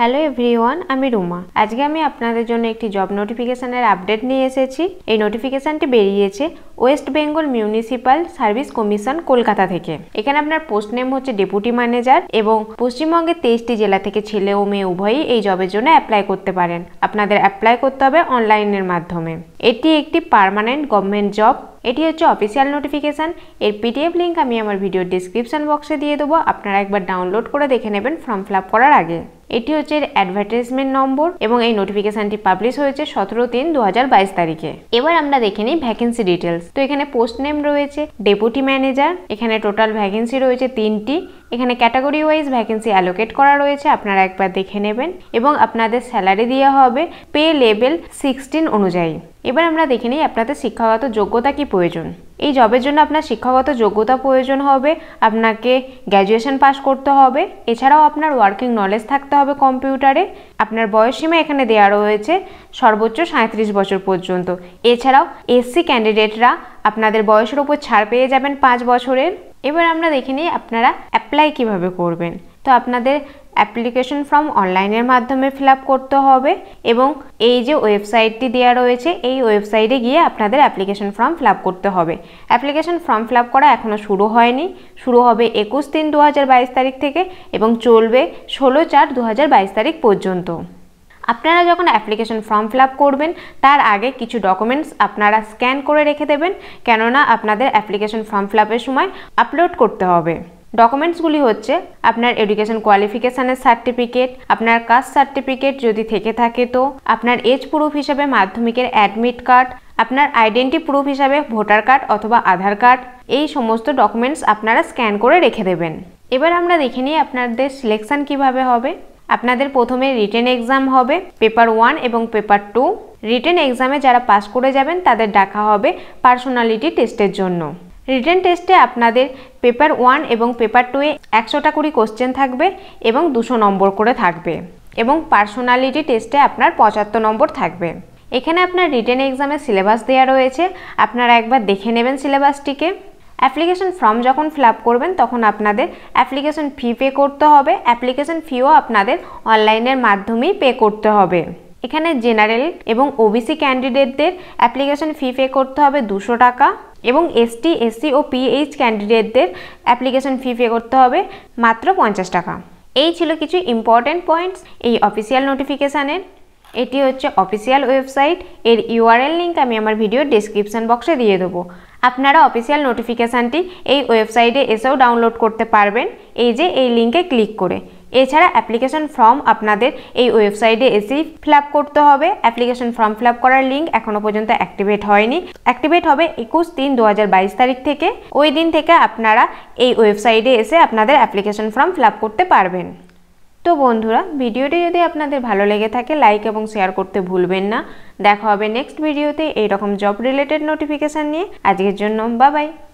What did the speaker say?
hello everyone আমি রুমা আজকে আমি আপনাদের জন্য একটি জব নোটিফিকেশানের আপডেট নিয়ে এসেছি এই নোটিফিকেশানটি বেরিয়েছে West Bengal municipal service commission Kolkata থেকে এখানে আপনার পোস্ট নেম হচ্ছে ডেপুটি ম্যানেজার এবং পশ্চিমবঙ্গের তেইশটি জেলা থেকে ছেলে ও মেয়ে উভয়ই এই জবের জন্য অ্যাপ্লাই করতে পারেন আপনাদের অ্যাপ্লাই করতে হবে অনলাইনের মাধ্যমে এটি একটি পারমানেন্ট গভর্নমেন্ট জব এটি হচ্ছে অফিসিয়াল নোটিফিকেশান এর পিডিএফ লিঙ্ক আমি আমার ভিডিও ডিসক্রিপশান বক্সে দিয়ে দেবো আপনারা একবার ডাউনলোড করে দেখে নেবেন ফর্ম ফিল করার আগে এটি হচ্ছে এর অ্যাডভার্টাইজমেন্ট নম্বর এবং এই নোটিফিকেশানটি পাবলিশ হয়েছে সতেরো তিন দু তারিখে এবার আমরা দেখে নিই ভ্যাকেন্সি ডিটেলস তো এখানে পোস্ট নেম রয়েছে ডেপুটি ম্যানেজার এখানে টোটাল ভ্যাকেন্সি রয়েছে তিনটি এখানে ক্যাটাগরি ওয়াইজ ভ্যাকেন্সি অ্যালোকেট করা রয়েছে আপনারা একবার দেখে নেবেন এবং আপনাদের স্যালারি দেওয়া হবে পে লেভেল সিক্সটিন অনুযায়ী এবার আমরা দেখে নিই আপনাদের শিক্ষাগত যোগ্যতা কি প্রয়োজন এই জবের জন্য আপনার শিক্ষাগত যোগ্যতা প্রয়োজন হবে আপনাকে গ্র্যাজুয়েশন পাস করতে হবে এছাড়াও আপনার ওয়ার্কিং নলেজ থাকতে হবে কম্পিউটারে আপনার বয়সীমা এখানে দেওয়া রয়েছে সর্বোচ্চ সাঁত্রিশ বছর পর্যন্ত এছাড়াও এসসি ক্যান্ডিডেটরা আপনাদের বয়সের উপর ছাড় পেয়ে যাবেন পাঁচ বছরের এবার আমরা দেখে নিই আপনারা অ্যাপ্লাই কিভাবে করবেন তো আপনাদের অ্যাপ্লিকেশন ফর্ম অনলাইনের মাধ্যমে ফিল করতে হবে এবং এই যে ওয়েবসাইটটি দেওয়া রয়েছে এই ওয়েবসাইটে গিয়ে আপনাদের অ্যাপ্লিকেশন ফর্ম ফিল করতে হবে অ্যাপ্লিকেশন ফর্ম ফিল করা এখনও শুরু হয়নি শুরু হবে একুশ তিন দু তারিখ থেকে এবং চলবে ষোলো চার দু তারিখ পর্যন্ত আপনারা যখন অ্যাপ্লিকেশন ফর্ম ফিল করবেন তার আগে কিছু ডকুমেন্টস আপনারা স্ক্যান করে রেখে দেবেন কেননা আপনাদের অ্যাপ্লিকেশন ফর্ম ফিল সময় আপলোড করতে হবে ডকুমেন্টসগুলি হচ্ছে আপনার এডুকেশন কোয়ালিফিকেশানের সার্টিফিকেট আপনার কাস্ট সার্টিফিকেট যদি থেকে থাকে তো আপনার এজ প্রুফ হিসাবে মাধ্যমিকের অ্যাডমিট কার্ড আপনার আইডেন্টি প্রুফ হিসাবে ভোটার কার্ড অথবা আধার কার্ড এই সমস্ত ডকুমেন্টস আপনারা স্ক্যান করে রেখে দেবেন এবার আমরা দেখে নিই আপনাদের সিলেকশান কিভাবে হবে আপনাদের প্রথমে রিটেন এক্সাম হবে পেপার ওয়ান এবং পেপার টু রিটেন এক্সামে যারা পাস করে যাবেন তাদের ডাকা হবে পার্সোনালিটি টেস্টের জন্য রিটেন টেস্টে আপনাদের পেপার ওয়ান এবং পেপার টুয়ে একশোটা কুড়ি কোশ্চেন থাকবে এবং দুশো নম্বর করে থাকবে এবং পার্সোনালিটি টেস্টে আপনার পঁচাত্তর নম্বর থাকবে এখানে আপনার রিটেন এক্সামের সিলেবাস দেওয়া রয়েছে আপনারা একবার দেখে নেবেন সিলেবাসটিকে অ্যাপ্লিকেশন ফর্ম যখন ফিল করবেন তখন আপনাদের অ্যাপ্লিকেশন ফি পে করতে হবে অ্যাপ্লিকেশন ফিও আপনাদের অনলাইনের মাধ্যমেই পে করতে হবে এখানে জেনারেল এবং ওবিসি ক্যান্ডিডেটদের অ্যাপ্লিকেশন ফি পে করতে হবে দুশো টাকা এবং এসটি এসসি ও পিএইচ ক্যান্ডিডেটদের অ্যাপ্লিকেশন ফি পে করতে হবে মাত্র পঞ্চাশ টাকা এই ছিল কিছু ইম্পর্ট্যান্ট পয়েন্টস এই অফিসিয়াল নোটিফিকেশানের এটি হচ্ছে অফিসিয়াল ওয়েবসাইট এর ইউআরএল লিঙ্ক আমি আমার ভিডিও ডিসক্রিপশান বক্সে দিয়ে দেবো আপনারা অফিসিয়াল নোটিফিকেশানটি এই ওয়েবসাইটে এসেও ডাউনলোড করতে পারবেন এই যে এই লিঙ্কে ক্লিক করে এছাড়া অ্যাপ্লিকেশন ফর্ম আপনাদের এই ওয়েবসাইটে এসেই ফিল করতে হবে অ্যাপ্লিকেশন ফর্ম ফিল করার লিঙ্ক এখনও পর্যন্ত অ্যাক্টিভেট হয়নি অ্যাক্টিভেট হবে একুশ তিন দু তারিখ থেকে ওই দিন থেকে আপনারা এই ওয়েবসাইটে এসে আপনাদের অ্যাপ্লিকেশন ফর্ম ফিল করতে পারবেন তো বন্ধুরা ভিডিওটি যদি আপনাদের ভালো লেগে থাকে লাইক এবং শেয়ার করতে ভুলবেন না দেখা হবে নেক্সট ভিডিওতে এইরকম জব রিলেটেড নোটিফিকেশান নিয়ে আজকের জন্য বাবাই